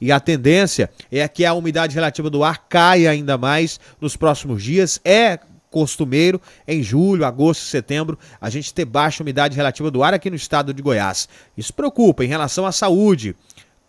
e a tendência é que a umidade relativa do ar caia ainda mais nos próximos dias. É costumeiro em julho, agosto, setembro, a gente ter baixa umidade relativa do ar aqui no estado de Goiás. Isso preocupa em relação à saúde.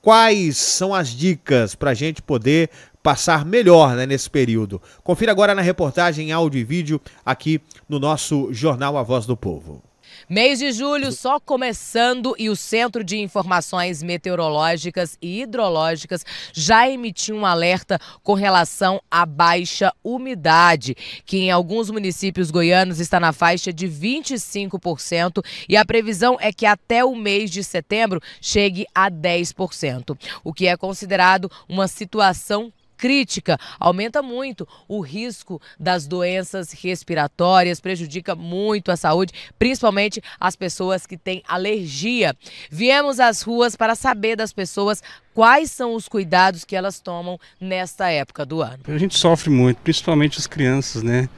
Quais são as dicas para a gente poder passar melhor né, nesse período? Confira agora na reportagem áudio e vídeo aqui no nosso jornal A Voz do Povo. Mês de julho só começando e o Centro de Informações Meteorológicas e Hidrológicas já emitiu um alerta com relação à baixa umidade, que em alguns municípios goianos está na faixa de 25% e a previsão é que até o mês de setembro chegue a 10%, o que é considerado uma situação crítica, aumenta muito o risco das doenças respiratórias, prejudica muito a saúde, principalmente as pessoas que têm alergia. Viemos às ruas para saber das pessoas quais são os cuidados que elas tomam nesta época do ano. A gente sofre muito, principalmente as crianças, né?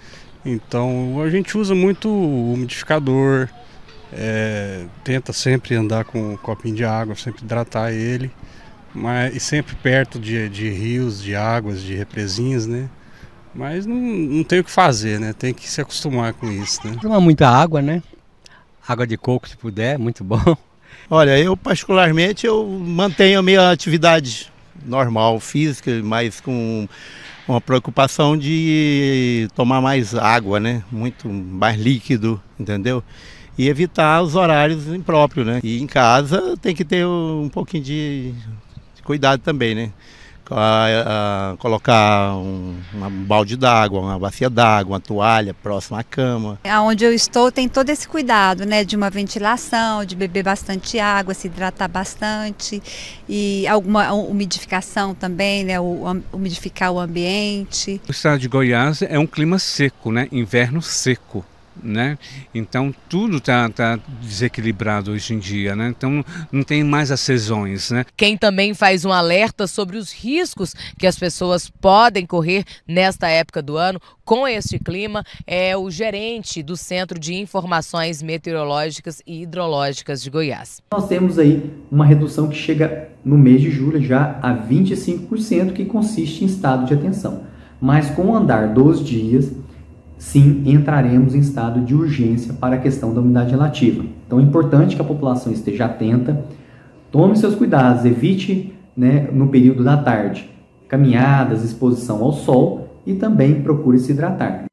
Então a gente usa muito o umidificador, é, tenta sempre andar com um copinho de água, sempre hidratar ele mas, e sempre perto de, de rios, de águas, de represinhas, né? Mas não, não tem o que fazer, né? Tem que se acostumar com isso, né? muita água, né? Água de coco, se puder, muito bom. Olha, eu particularmente eu mantenho a minha atividade normal, física, mas com uma preocupação de tomar mais água, né? Muito mais líquido, entendeu? E evitar os horários impróprios, né? E em casa tem que ter um pouquinho de cuidado também, né? A, a, colocar um, um balde d'água, uma bacia d'água, uma toalha próxima à cama. Aonde eu estou tem todo esse cuidado, né, de uma ventilação, de beber bastante água, se hidratar bastante e alguma umidificação também, né, umidificar o ambiente. O estado de Goiás é um clima seco, né, inverno seco né? Então tudo está tá desequilibrado hoje em dia, né? Então não tem mais as sessões, né? Quem também faz um alerta sobre os riscos que as pessoas podem correr nesta época do ano com este clima é o gerente do Centro de Informações Meteorológicas e Hidrológicas de Goiás. Nós temos aí uma redução que chega no mês de julho já a 25%, que consiste em estado de atenção. Mas com o andar dos dias, sim entraremos em estado de urgência para a questão da umidade relativa. Então é importante que a população esteja atenta, tome seus cuidados, evite né, no período da tarde caminhadas, exposição ao sol e também procure se hidratar.